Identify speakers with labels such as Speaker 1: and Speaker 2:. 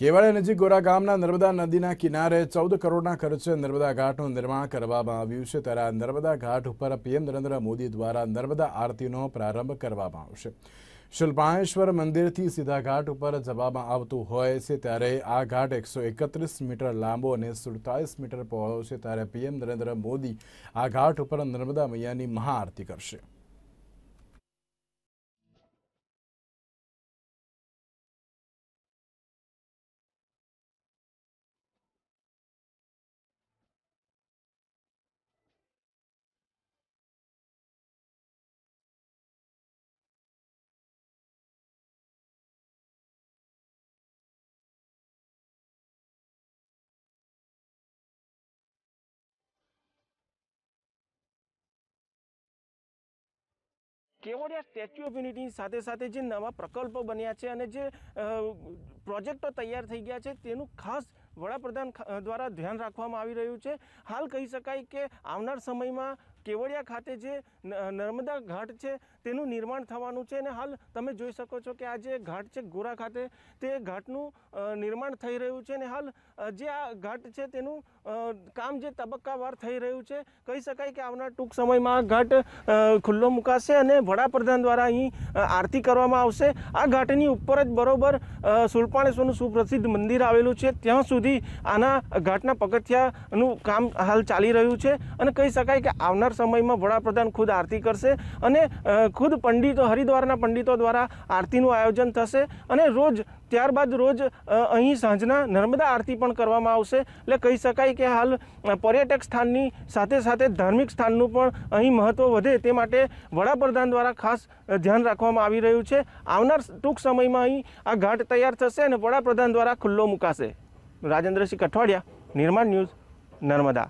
Speaker 1: કેવાડિયા નજીક ગોરા ગામના નર્મદા નદીના કિનારે ચૌદ કરોડના ખર્ચે નર્મદા ઘાટનું નિર્માણ કરવામાં આવ્યું છે ત્યારે નર્મદા ઘાટ ઉપર પીએમ નરેન્દ્ર મોદી દ્વારા નર્મદા આરતીનો પ્રારંભ કરવામાં આવશે શિલ્પાણેશ્વર મંદિરથી સીધા ઘાટ ઉપર જવામાં આવતું હોય છે ત્યારે આ ઘાટ એકસો એકત્રીસ મીટર લાંબો અને સુડતાલીસ મીટર પહોળો છે ત્યારે પીએમ નરેન્દ્ર મોદી આ ઘાટ ઉપર નર્મદા મૈયાની મહાઆરતી કરશે
Speaker 2: કેવડિયા સ્ટેચ્યુ ઓફ યુનિટીની સાથે સાથે જે નવા પ્રકલ્પો બન્યા છે અને જે પ્રોજેક્ટો તૈયાર થઈ ગયા છે તેનું ખાસ વડાપ્રધાન દ્વારા ધ્યાન રાખવામાં આવી રહ્યું છે હાલ કહી શકાય કે આવનાર સમયમાં કેવડિયા ખાતે જે નર્મદા ઘાટ છે તેનું નિર્માણ થવાનું છે અને હાલ તમે જોઈ શકો છો કે આ જે ઘાટ છે ગોરા ખાતે તે ઘાટનું નિર્માણ થઈ રહ્યું છે અને હાલ જે આ ઘાટ છે તેનું કામ જે તબક્કાવાર થઈ રહ્યું છે કહી શકાય કે આવનાર ટૂંક સમયમાં આ ઘાટ ખુલ્લો મુકાશે અને વડાપ્રધાન દ્વારા અહીં આરતી કરવામાં આવશે આ ઘાટની ઉપર જ બરોબર સુલપાણેશ્વરનું સુપ્રસિદ્ધ મંદિર આવેલું છે ત્યાં સુધી આના ઘાટના પગથિયાનું કામ હાલ ચાલી રહ્યું છે અને કહી શકાય કે આવનાર સમયમાં વડાપ્રધાન ખુદ આરતી કરશે અને ખુદ પંડિતો હરિદ્વારના પંડિતો દ્વારા આરતીનું આયોજન થશે અને રોજ ત્યારબાદ રોજ અહીં સાંજના નર્મદા આરતી પણ કરવામાં આવશે એટલે કહી શકાય કે હાલ પર્યટક સ્થાનની સાથે સાથે ધાર્મિક સ્થાનનું પણ અહીં મહત્ત્વ વધે તે માટે વડાપ્રધાન દ્વારા ખાસ ધ્યાન રાખવામાં આવી રહ્યું છે આવનાર ટૂંક સમયમાં અહીં આ ઘાટ તૈયાર થશે અને વડાપ્રધાન દ્વારા ખુલ્લો મુકાશે રાજેન્દ્રસિંહ કઠવાડિયા નિર્માણ ન્યૂઝ નર્મદા